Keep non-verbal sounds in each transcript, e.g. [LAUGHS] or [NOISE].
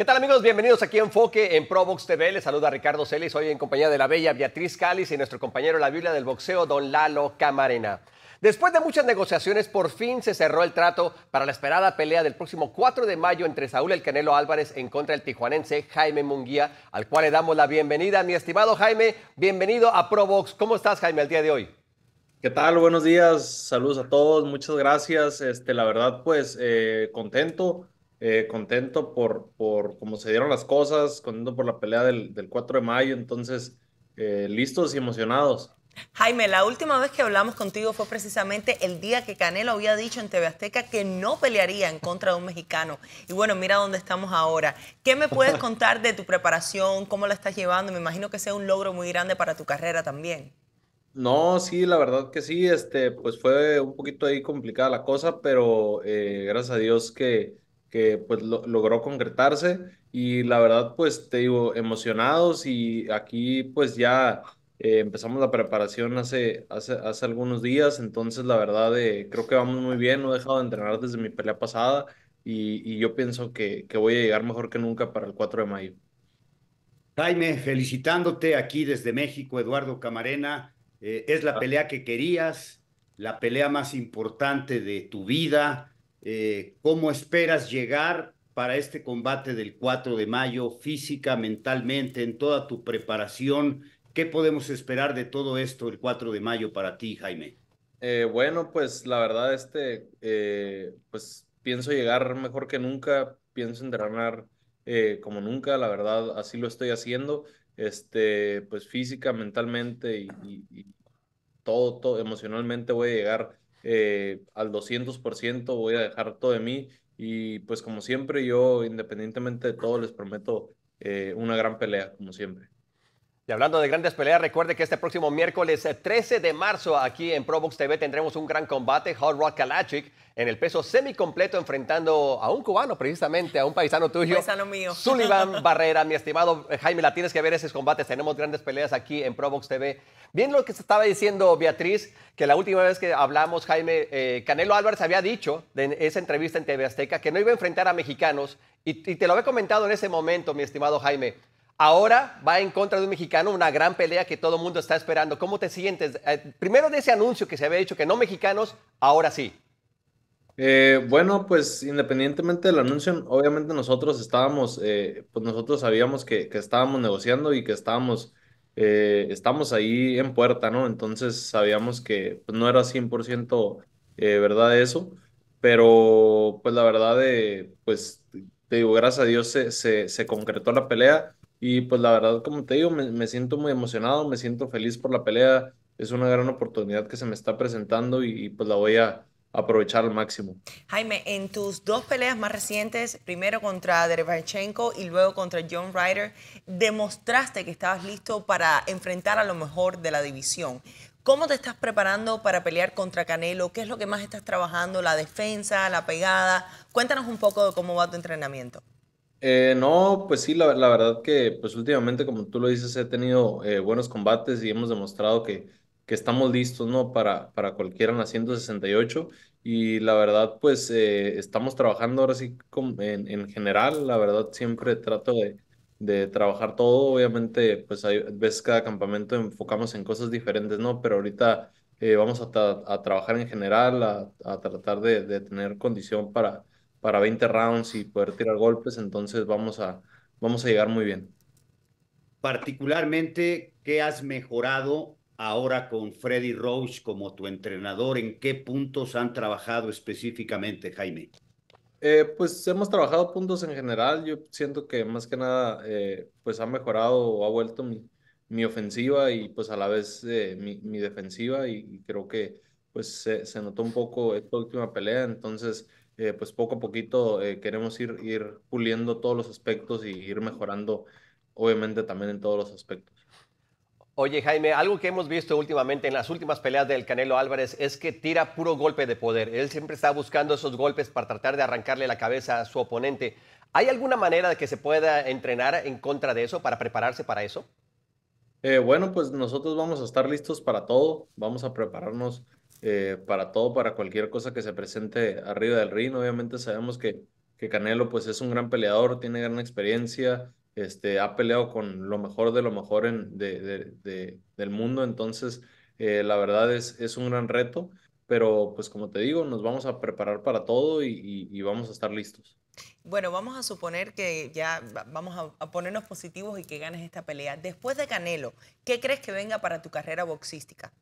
¿Qué tal amigos? Bienvenidos aquí a Enfoque en Probox TV. Les saluda Ricardo Celis, hoy en compañía de la bella Beatriz Calis y nuestro compañero la Biblia del Boxeo, don Lalo Camarena. Después de muchas negociaciones, por fin se cerró el trato para la esperada pelea del próximo 4 de mayo entre Saúl El Canelo Álvarez en contra del tijuanense Jaime Munguía, al cual le damos la bienvenida. Mi estimado Jaime, bienvenido a Probox. ¿Cómo estás, Jaime, al día de hoy? ¿Qué tal? Buenos días, saludos a todos, muchas gracias. Este, la verdad, pues, eh, contento eh, contento por, por cómo se dieron las cosas, contento por la pelea del, del 4 de mayo, entonces eh, listos y emocionados. Jaime, la última vez que hablamos contigo fue precisamente el día que Canelo había dicho en TV Azteca que no pelearía en contra de un mexicano. Y bueno, mira dónde estamos ahora. ¿Qué me puedes [LAUGHS] contar de tu preparación? ¿Cómo la estás llevando? Me imagino que sea un logro muy grande para tu carrera también. No, sí, la verdad que sí. Este, pues fue un poquito ahí complicada la cosa, pero eh, gracias a Dios que que pues logró concretarse y la verdad pues te digo emocionados y aquí pues ya eh, empezamos la preparación hace, hace, hace algunos días, entonces la verdad eh, creo que vamos muy bien, no he dejado de entrenar desde mi pelea pasada y, yo pienso que, voy a llegar mejor que nunca para el 4 de mayo. Jaime, felicitándote aquí desde México, Eduardo Camarena, eh, es la ah. pelea que querías, la pelea más importante de tu vida eh, ¿cómo esperas llegar para este combate del 4 de mayo, física, mentalmente, en toda tu preparación? ¿Qué podemos esperar de todo esto el 4 de mayo para ti, Jaime? Eh, bueno, pues la verdad, este, eh, pues pienso llegar mejor que nunca, pienso entrenar como nunca, la verdad, así lo estoy haciendo, este, pues física, mentalmente y, todo, todo, emocionalmente voy a llegar eh, al 200%, voy a dejar todo de mí y pues como siempre yo, independientemente de todo, les prometo eh, una gran pelea, como siempre. Y hablando de grandes peleas, recuerde que este próximo miércoles 13 eh, de marzo aquí en ProBox TV tendremos un gran combate, Hot Rock Kalachik en el peso semicompleto enfrentando a un cubano precisamente, a un paisano tuyo. Paisano mío. [LAUGHS] Sullivan Barrera, mi estimado eh, Jaime, la tienes que ver esos combates, tenemos grandes peleas aquí en ProBox TV. Bien lo que se estaba diciendo Beatriz, que la última vez que hablamos, Jaime, eh, Canelo Álvarez había dicho en esa entrevista en TV Azteca que no iba a enfrentar a mexicanos y te lo había comentado en ese momento, mi estimado Jaime. Ahora va en contra de un mexicano, una gran pelea que todo el mundo está esperando. ¿Cómo te sientes? Eh, primero de ese anuncio que se había dicho que no mexicanos, ahora sí. Eh, bueno, pues independientemente del anuncio, obviamente nosotros estábamos, eh, pues nosotros sabíamos que, estábamos negociando y que estábamos, estamos ahí en puerta, ¿no? Entonces sabíamos que pues, no era 100% verdad eso, pero pues la verdad, pues te digo, gracias a Dios se, se concretó la pelea y pues la verdad, como te digo, me, siento muy emocionado, me siento feliz por la pelea. Es una gran oportunidad que se me está presentando y, pues la voy a aprovechar al máximo. Jaime, en tus dos peleas más recientes, primero contra Derevanchenko y luego contra John Ryder, demostraste que estabas listo para enfrentar a lo mejor de la división. ¿Cómo te estás preparando para pelear contra Canelo? ¿Qué es lo que más estás trabajando? ¿La defensa, la pegada? Cuéntanos un poco de cómo va tu entrenamiento. Eh, no, pues sí, la, verdad que pues últimamente, como tú lo dices, he tenido eh, buenos combates y hemos demostrado que, que estamos listos, ¿no? Para, para cualquiera en la 168 y la verdad, pues eh, estamos trabajando ahora sí con, en, en, general, la verdad siempre trato de, de trabajar todo, obviamente, pues hay veces cada campamento enfocamos en cosas diferentes, ¿no? Pero ahorita vamos a, a, trabajar en general, a, a tratar de, de tener condición para para 20 rounds y poder tirar golpes, entonces vamos a, vamos a llegar muy bien. Particularmente, ¿qué has mejorado ahora con Freddy Roach como tu entrenador? ¿En qué puntos han trabajado específicamente, Jaime? Eh, pues hemos trabajado puntos en general. Yo siento que más que nada, eh, pues ha mejorado o ha vuelto mi, mi, ofensiva y pues a la vez eh, mi, mi, defensiva y, creo que pues se, se, notó un poco esta última pelea. Entonces, eh, pues poco a poquito eh, queremos ir, ir puliendo todos los aspectos y ir mejorando, obviamente, también en todos los aspectos. Oye, Jaime, algo que hemos visto últimamente en las últimas peleas del Canelo Álvarez es que tira puro golpe de poder. Él siempre está buscando esos golpes para tratar de arrancarle la cabeza a su oponente. ¿Hay alguna manera de que se pueda entrenar en contra de eso, para prepararse para eso? Eh, bueno, pues nosotros vamos a estar listos para todo. Vamos a prepararnos eh, para todo, para cualquier cosa que se presente arriba del ring. Obviamente sabemos que, Canelo pues es un gran peleador, tiene gran experiencia, este, ha peleado con lo mejor de lo mejor en, del mundo, entonces eh, la verdad es, es un gran reto, pero pues como te digo, nos vamos a preparar para todo y, vamos a estar listos. Bueno, vamos a suponer que ya vamos a, ponernos positivos y que ganes esta pelea. Después de Canelo, ¿qué crees que venga para tu carrera boxística?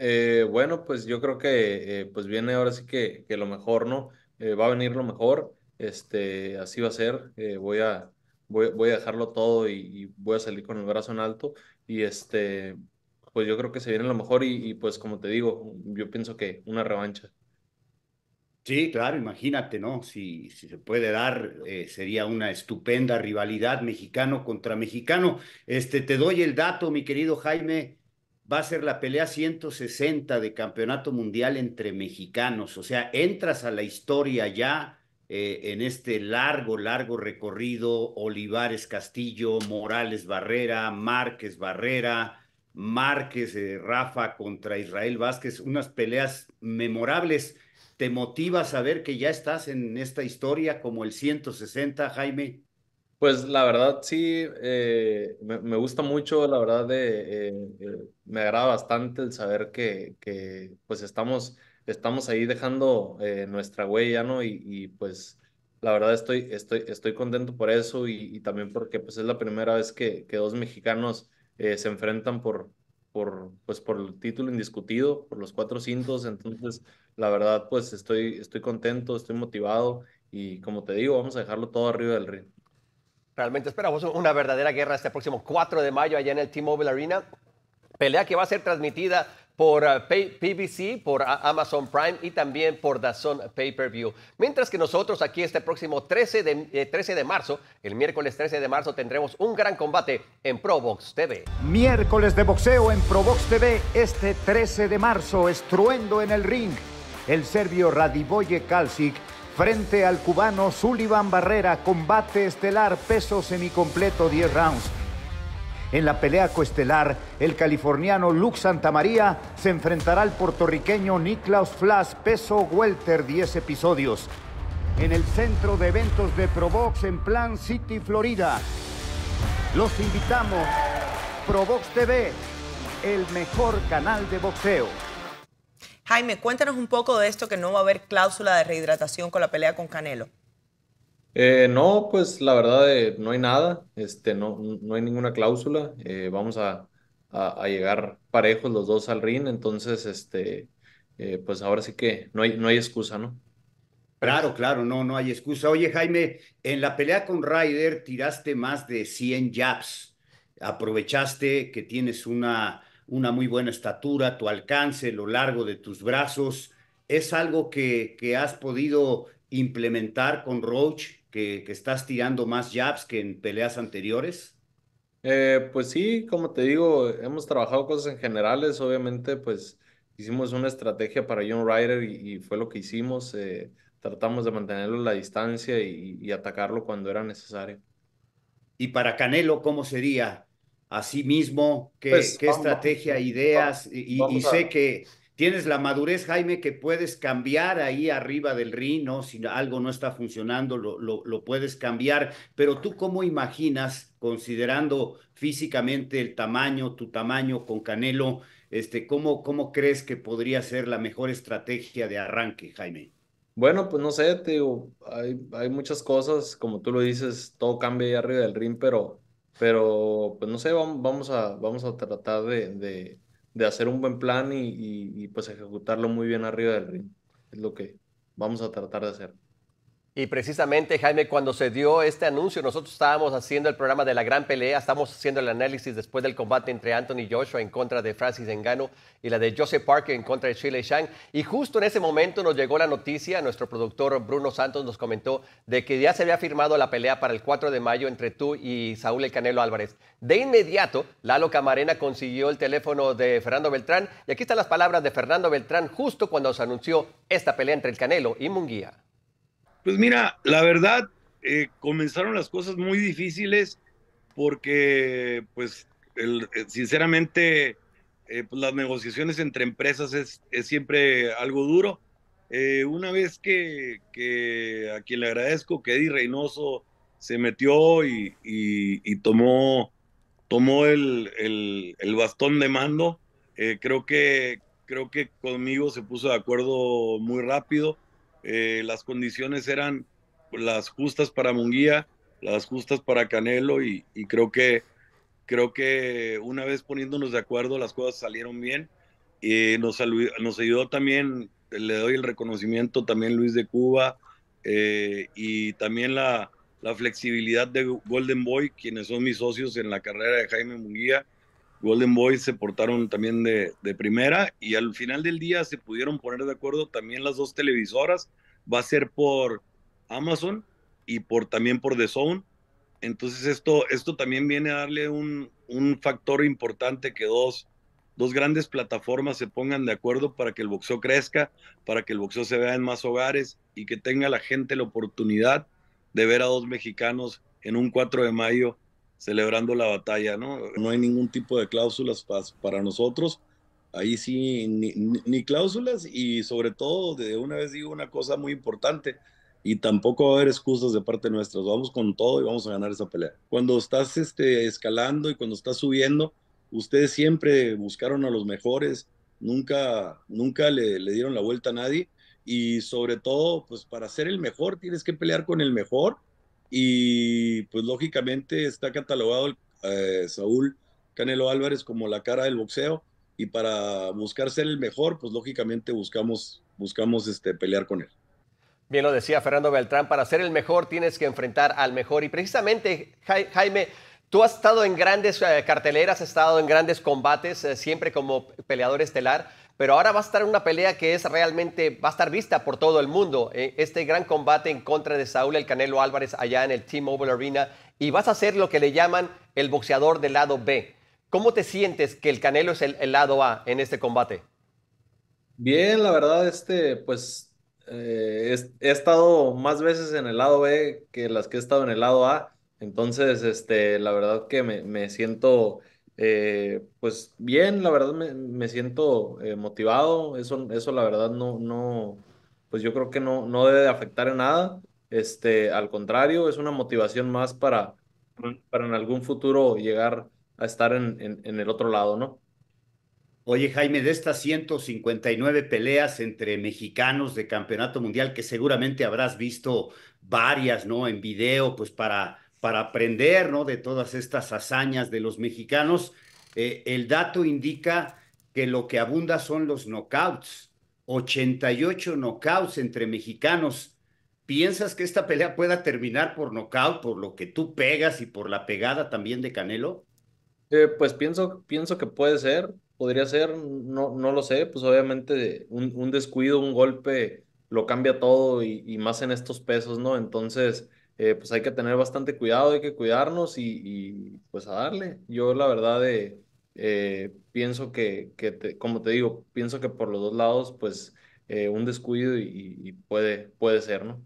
Eh, bueno, pues yo creo que eh, pues viene ahora sí que, que lo mejor, ¿no? Eh, va a venir lo mejor, este, así va a ser, voy a, voy, a dejarlo todo y, voy a salir con el brazo en alto y este, pues yo creo que se viene lo mejor y, pues como te digo, yo pienso que una revancha. Sí, claro, imagínate, ¿no? Si, si se puede dar, sería una estupenda rivalidad mexicano contra mexicano. Este, te doy el dato, mi querido Jaime, va a ser la pelea 160 de campeonato mundial entre mexicanos. O sea, entras a la historia ya eh, en este largo, largo recorrido. Olivares Castillo, Morales Barrera, Márquez Barrera, Márquez eh, Rafa contra Israel Vázquez. Unas peleas memorables. ¿Te motiva saber que ya estás en esta historia como el 160, Jaime? Pues la verdad sí, eh, me, gusta mucho, la verdad eh, eh, me agrada bastante el saber que, pues estamos, estamos ahí dejando nuestra huella, ¿no? Y, pues la verdad estoy, estoy, estoy contento por eso y, también porque pues es la primera vez que, dos mexicanos se enfrentan por, por, pues, por el título indiscutido, por los cuatro cintos, entonces la verdad pues estoy, estoy contento, estoy motivado y como te digo, vamos a dejarlo todo arriba del ring. Realmente esperamos una verdadera guerra este próximo 4 de mayo allá en el T-Mobile Arena. Pelea que va a ser transmitida por eh, PBC, por eh, Amazon Prime y también por Dazón Pay-Per-View. Mientras que nosotros aquí este próximo 13 de, 13 eh, de marzo, el miércoles 13 de marzo, tendremos un gran combate en ProBox TV. Miércoles de boxeo en ProBox TV, este 13 de marzo, estruendo en el ring. El serbio Radivoje Kalcic... Frente al cubano Sullivan Barrera, combate estelar, peso semicompleto 10 rounds. En la pelea coestelar, el californiano Luke Santamaría se enfrentará al puertorriqueño Niklaus Flash, peso welter 10 episodios. En el centro de eventos de Provox en Plan City, Florida. Los invitamos. Provox TV, el mejor canal de boxeo. Jaime, cuéntanos un poco de esto que no va a haber cláusula de rehidratación con la pelea con Canelo. Eh, no, pues la verdad eh, no hay nada, este, no, no hay ninguna cláusula, eh, vamos a, llegar parejos los dos al ring, entonces este, pues ahora sí que no hay, no hay excusa, ¿no? Claro, claro, no, no hay excusa. Oye Jaime, en la pelea con Ryder tiraste más de 100 jabs, aprovechaste que tienes una una muy buena estatura, tu alcance, lo largo de tus brazos. ¿Es algo que, has podido implementar con Roach, que, que, estás tirando más jabs que en peleas anteriores? Eh, pues sí, como te digo, hemos trabajado cosas en generales, obviamente, pues hicimos una estrategia para John Ryder y, fue lo que hicimos. Eh, tratamos de mantenerlo en la distancia y, atacarlo cuando era necesario. ¿Y para Canelo cómo sería? a sí mismo? ¿Qué, pues, estrategia, ideas? y, sé que tienes la madurez, Jaime, que puedes cambiar ahí arriba del ring, ¿no? Si algo no está funcionando, lo, lo, puedes cambiar. Pero tú cómo imaginas, considerando físicamente el tamaño, tu tamaño con Canelo, este, ¿cómo, cómo crees que podría ser la mejor estrategia de arranque, Jaime? Bueno, pues no sé, te hay, hay muchas cosas, como tú lo dices, todo cambia ahí arriba del ring, pero pero, pues no sé, vamos a, vamos a tratar de, hacer un buen plan y, y, pues ejecutarlo muy bien arriba del ring. Es lo que vamos a tratar de hacer. Y precisamente, Jaime, cuando se dio este anuncio, nosotros estábamos haciendo el programa de la gran pelea, estamos haciendo el análisis después del combate entre Anthony Joshua en contra de Francis Engano y la de Joseph Parker en contra de Shirley Shang. Y justo en ese momento nos llegó la noticia, nuestro productor Bruno Santos nos comentó de que ya se había firmado la pelea para el 4 de mayo entre tú y Saúl El Canelo Álvarez. De inmediato, Lalo Camarena consiguió el teléfono de Fernando Beltrán y aquí están las palabras de Fernando Beltrán justo cuando se anunció esta pelea entre el Canelo y Munguía. Pues mira, la verdad, eh, comenzaron las cosas muy difíciles porque, pues, eh, sinceramente, eh, pues, las negociaciones entre empresas es, siempre algo duro. una vez que, a quien le agradezco, que Eddie Reynoso se metió y, tomó, el, el, bastón de mando, creo, que, creo que conmigo se puso de acuerdo muy rápido eh, las condiciones eran las justas para Munguía, las justas para Canelo y, creo que creo que una vez poniéndonos de acuerdo las cosas salieron bien y nos, ayudó también le doy el reconocimiento también Luis de Cuba eh, y también la, flexibilidad de Golden Boy quienes son mis socios en la carrera de Jaime Munguía Golden Boy se portaron también de primera y al final del día se pudieron poner de acuerdo también las dos televisoras va a ser por Amazon y por también por The Zone. Entonces esto, esto también viene a darle un, factor importante que dos, dos grandes plataformas se pongan de acuerdo para que el boxeo crezca, para que el boxeo se vea en más hogares y que tenga la gente la oportunidad de ver a dos mexicanos en un 4 de mayo celebrando la batalla, ¿no? No hay ningún tipo de cláusulas para nosotros Ahí sí, ni, cláusulas y sobre todo, de una vez digo una cosa muy importante, y tampoco va a haber excusas de parte nuestra, vamos con todo y vamos a ganar esa pelea. Cuando estás este, escalando y cuando estás subiendo, ustedes siempre buscaron a los mejores, nunca, nunca le, dieron la vuelta a nadie y sobre todo, pues para ser el mejor tienes que pelear con el mejor y pues lógicamente está catalogado eh, Saúl Canelo Álvarez como la cara del boxeo y para buscar ser el mejor, pues lógicamente buscamos, buscamos este, pelear con él. Bien lo decía Fernando Beltrán, para ser el mejor tienes que enfrentar al mejor. Y precisamente, Jaime, tú has estado en grandes eh, carteleras, has estado en grandes combates, eh, siempre como peleador estelar, pero ahora va a estar en una pelea que es realmente, va a estar vista por todo el mundo. Eh, este gran combate en contra de Saúl El Canelo Álvarez allá en el Team mobile Arena. Y vas a ser lo que le llaman el boxeador del lado B. ¿Cómo te sientes que el Canelo es el, lado A en este combate? Bien, la verdad, este, pues eh, he, estado más veces en el lado B que las que he estado en el lado A. Entonces, este, la verdad que me, siento, eh, pues bien, la verdad me, siento eh, motivado. Eso, eso la verdad no, no, pues yo creo que no, no debe afectar en nada. Este, al contrario, es una motivación más para, para en algún futuro llegar a estar en, el otro lado, ¿no? Oye, Jaime, de estas 159 peleas entre mexicanos de campeonato mundial, que seguramente habrás visto varias, ¿no? En video, pues para, para aprender, ¿no? De todas estas hazañas de los mexicanos, eh, el dato indica que lo que abunda son los knockouts, 88 knockouts entre mexicanos. ¿Piensas que esta pelea pueda terminar por knockout, por lo que tú pegas y por la pegada también de Canelo? Eh, pues pienso, pienso que puede ser, podría ser, no, no lo sé, pues obviamente un, un descuido, un golpe lo cambia todo y, más en estos pesos, ¿no? Entonces, eh, pues hay que tener bastante cuidado, hay que cuidarnos y, pues a darle. Yo la verdad eh, pienso que, que como te digo, pienso que por los dos lados, pues un descuido y, puede, puede ser, ¿no?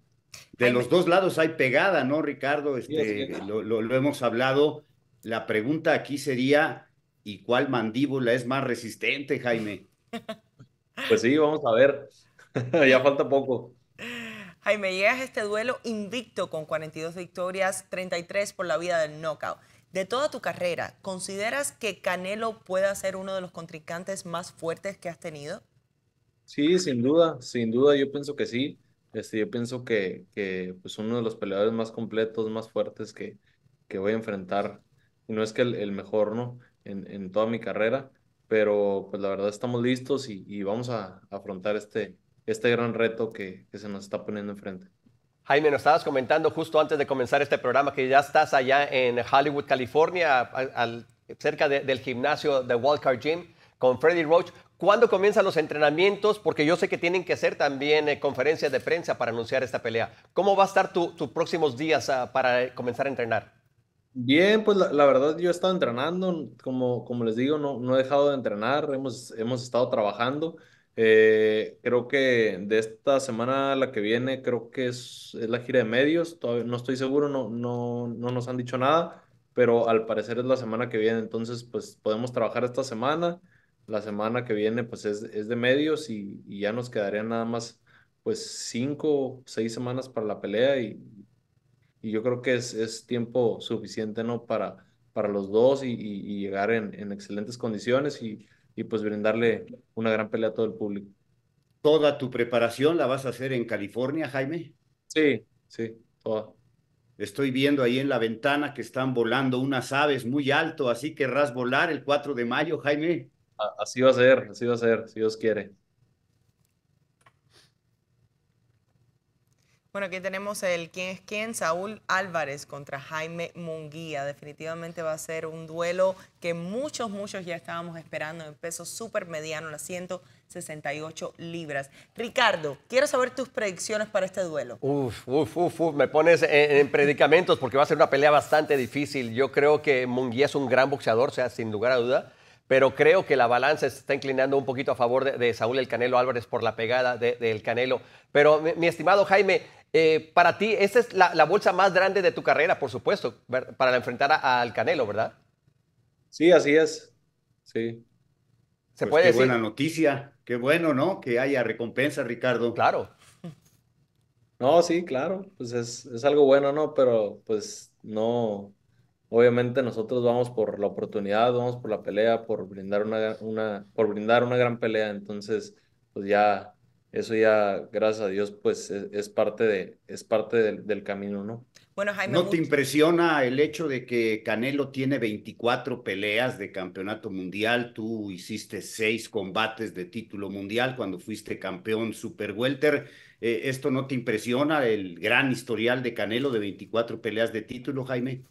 De los dos lados hay pegada, ¿no, Ricardo? Este, lo, lo, lo hemos hablado la pregunta aquí sería, ¿y cuál mandíbula es más resistente, Jaime? [LAUGHS] Pues sí, vamos a ver. [LAUGHS] ya falta poco. Jaime, llegas a este duelo invicto con 42 victorias, 33 por la vida del knockout. De toda tu carrera, ¿consideras que Canelo pueda ser uno de los contrincantes más fuertes que has tenido? Sí, sin duda, sin duda, yo pienso que sí. Este, yo pienso que, que pues, uno de los peleadores más completos, más fuertes que, que voy a enfrentar no es que el, mejor, ¿no? En, toda mi carrera, pero pues la verdad estamos listos y, vamos a, afrontar este, este gran reto que, se nos está poniendo enfrente. Jaime, nos estabas comentando justo antes de comenzar este programa que ya estás allá en Hollywood, California, al, cerca del gimnasio de Wildcard Gym con Freddie Roach. ¿Cuándo comienzan los entrenamientos? Porque yo sé que tienen que hacer también eh, conferencias de prensa para anunciar esta pelea. ¿Cómo va a estar tus próximos días ah, para comenzar a entrenar? Bien, pues la, verdad yo he estado entrenando, como, como les digo, no, no he dejado de entrenar, hemos, hemos estado trabajando. Eh, creo que de esta semana a la que viene, creo que es, es la gira de medios, todavía no estoy seguro, no, no, no nos han dicho nada, pero al parecer es la semana que viene, entonces pues podemos trabajar esta semana, la semana que viene pues es, es de medios y, y ya nos quedarían nada más pues cinco, seis semanas para la pelea y, y yo creo que es, es tiempo suficiente, ¿no? Para, para los dos y, llegar en, en, excelentes condiciones y, y pues brindarle una gran pelea a todo el público. ¿Toda tu preparación la vas a hacer en California, Jaime? Sí, sí, toda. Estoy viendo ahí en la ventana que están volando unas aves muy alto, así querrás volar el 4 de mayo, Jaime. Así va a ser, así va a ser, si Dios quiere. Bueno, aquí tenemos el quién es quién, Saúl Álvarez contra Jaime Munguía. Definitivamente va a ser un duelo que muchos, muchos ya estábamos esperando en peso súper mediano, las 168 libras. Ricardo, quiero saber tus predicciones para este duelo. Uf, uf, uf, uf. me pones en, predicamentos porque va a ser una pelea bastante difícil. Yo creo que Munguía es un gran boxeador, o sea, sin lugar a duda pero creo que la balanza se está inclinando un poquito a favor de, Saúl el Canelo Álvarez por la pegada del de, Canelo. Pero mi, estimado Jaime, eh, para ti, esta es la, bolsa más grande de tu carrera, por supuesto, para enfrentar al Canelo, ¿verdad? Sí, así es. Sí. Se pues puede qué buena noticia, qué bueno, ¿no? Que haya recompensa, Ricardo. Claro. No, sí, claro, pues es, es algo bueno, ¿no? Pero pues no, Obviamente nosotros vamos por la oportunidad, vamos por la pelea, por brindar una, una, por brindar una gran pelea. Entonces, pues ya, eso ya, gracias a Dios, pues e, es, parte, de, es parte del, camino, ¿no? Bueno, Jaime, ¿No te impresiona el hecho de que Canelo tiene 24 peleas de campeonato mundial? Tú hiciste seis combates de título mundial cuando fuiste campeón super welter. Eh, ¿Esto no te impresiona el gran historial de Canelo de 24 peleas de título, Jaime?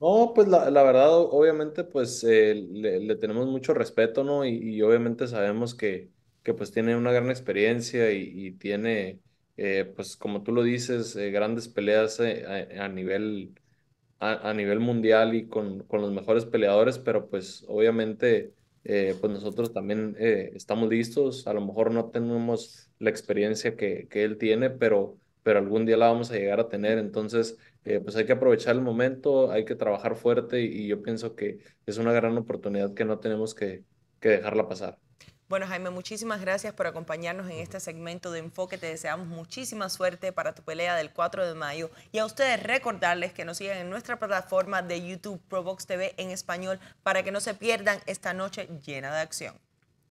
No, pues la, verdad, obviamente, pues eh, le, tenemos mucho respeto, ¿no? Y, obviamente sabemos que, que, pues tiene una gran experiencia y, tiene, eh, pues como tú lo dices, eh, grandes peleas a, nivel, a, nivel mundial y con, los mejores peleadores, pero pues obviamente, pues nosotros también estamos listos, a lo mejor no tenemos la experiencia que, que él tiene, pero, pero algún día la vamos a llegar a tener, entonces eh, pues hay que aprovechar el momento, hay que trabajar fuerte y yo pienso que es una gran oportunidad que no tenemos que, que dejarla pasar. Bueno, Jaime, muchísimas gracias por acompañarnos en este segmento de Enfoque. Te deseamos muchísima suerte para tu pelea del 4 de mayo. Y a ustedes recordarles que nos sigan en nuestra plataforma de YouTube Provox TV en español para que no se pierdan esta noche llena de acción.